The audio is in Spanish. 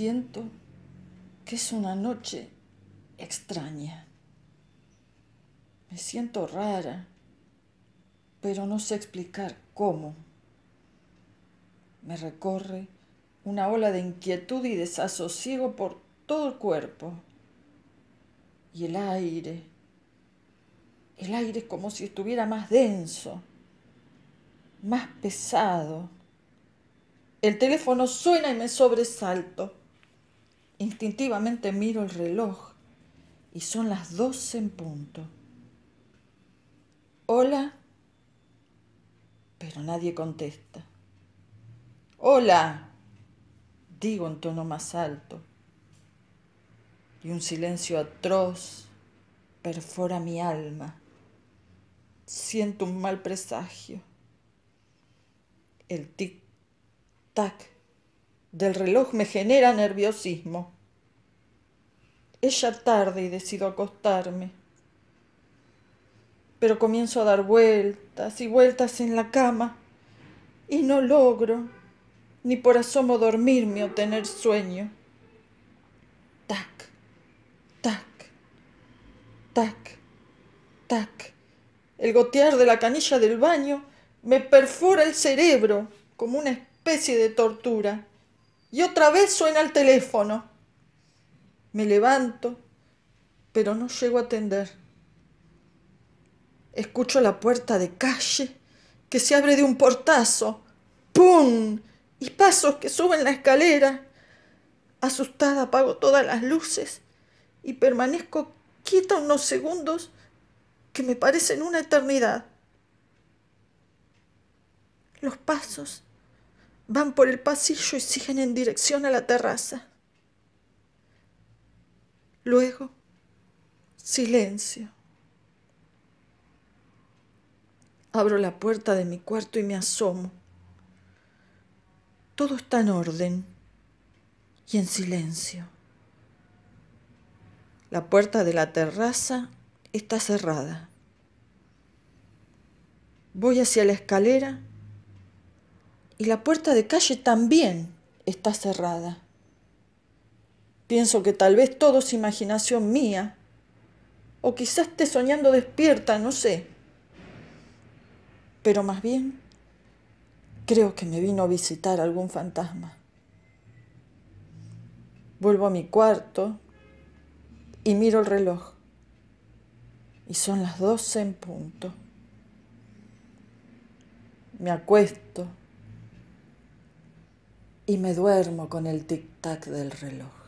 siento que es una noche extraña. Me siento rara, pero no sé explicar cómo. Me recorre una ola de inquietud y desasosiego por todo el cuerpo. Y el aire, el aire es como si estuviera más denso, más pesado. El teléfono suena y me sobresalto. Instintivamente miro el reloj y son las 12 en punto. Hola, pero nadie contesta. Hola, digo en tono más alto. Y un silencio atroz perfora mi alma. Siento un mal presagio. El tic-tac del reloj me genera nerviosismo. Es ya tarde y decido acostarme. Pero comienzo a dar vueltas y vueltas en la cama y no logro ni por asomo dormirme o tener sueño. Tac, tac, tac, tac. El gotear de la canilla del baño me perfora el cerebro como una especie de tortura. Y otra vez suena el teléfono. Me levanto, pero no llego a atender. Escucho la puerta de calle que se abre de un portazo. ¡Pum! Y pasos que suben la escalera. Asustada apago todas las luces y permanezco quieta unos segundos que me parecen una eternidad. Los pasos Van por el pasillo y siguen en dirección a la terraza. Luego, silencio. Abro la puerta de mi cuarto y me asomo. Todo está en orden y en silencio. La puerta de la terraza está cerrada. Voy hacia la escalera y la puerta de calle también está cerrada. Pienso que tal vez todo es imaginación mía, o quizás esté soñando despierta, no sé. Pero más bien, creo que me vino a visitar algún fantasma. Vuelvo a mi cuarto y miro el reloj. Y son las doce en punto. Me acuesto y me duermo con el tic-tac del reloj.